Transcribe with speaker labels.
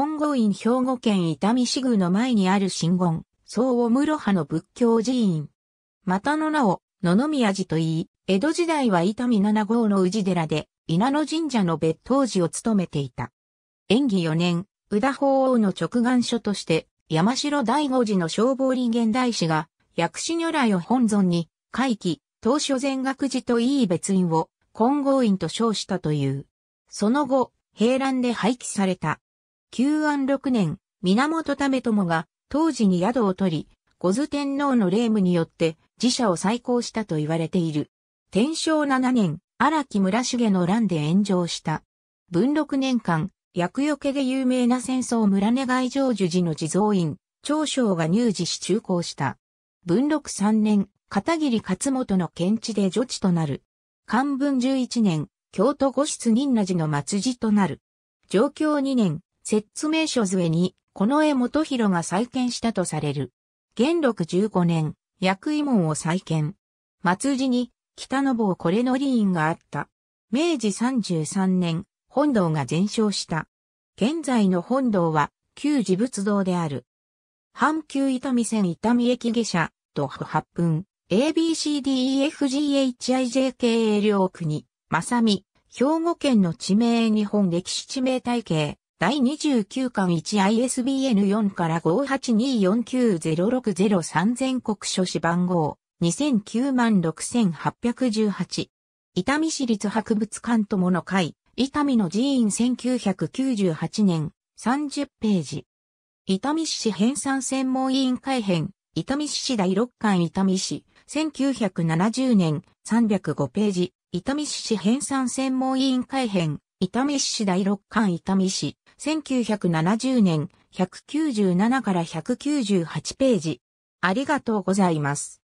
Speaker 1: 金剛院兵庫県伊丹市宮の前にある神言、総を室派の仏教寺院。またの名を、野々宮寺と言い、江戸時代は伊丹七号の宇治寺で、稲野神社の別当寺を務めていた。演技4年、宇田法王の直眼書として、山城大五寺の消防林現大師が、薬師如来を本尊に、回帰、当初全学寺といい別院を、金剛院と称したという。その後、平乱で廃棄された。旧安6年、源為朝が当時に宿を取り、五頭天皇の霊夢によって寺社を再興したと言われている。天正7年、荒木村重の乱で炎上した。文六年間、厄除けで有名な戦争村願成就寺の地蔵院、長将が入寺し中興した。文六三年、片桐勝元の検地で女地となる。漢文11年、京都五室仁和寺の末寺となる。上京2年、説明書図絵に、この絵元広が再建したとされる。元禄15年、薬医門を再建。松寺に、北の坊これの理院があった。明治33年、本堂が全焼した。現在の本堂は、旧自仏堂である。阪急伊丹線伊丹駅下車、徒歩8分、ABCDEFGHIJKA 両国正まさみ、兵庫県の地名日本歴史地名体系、第29巻 1ISBN4 から582490603全国書士番号2096818。伊丹市立博物館友の会、伊丹の寺院1998年30ページ。伊丹市編纂専門委員会編、伊丹市第6巻伊丹市、1970年305ページ、伊丹市編纂専門委員会編、伊丹市第六巻伊丹市、1970年、197から198ページ。ありがとうございます。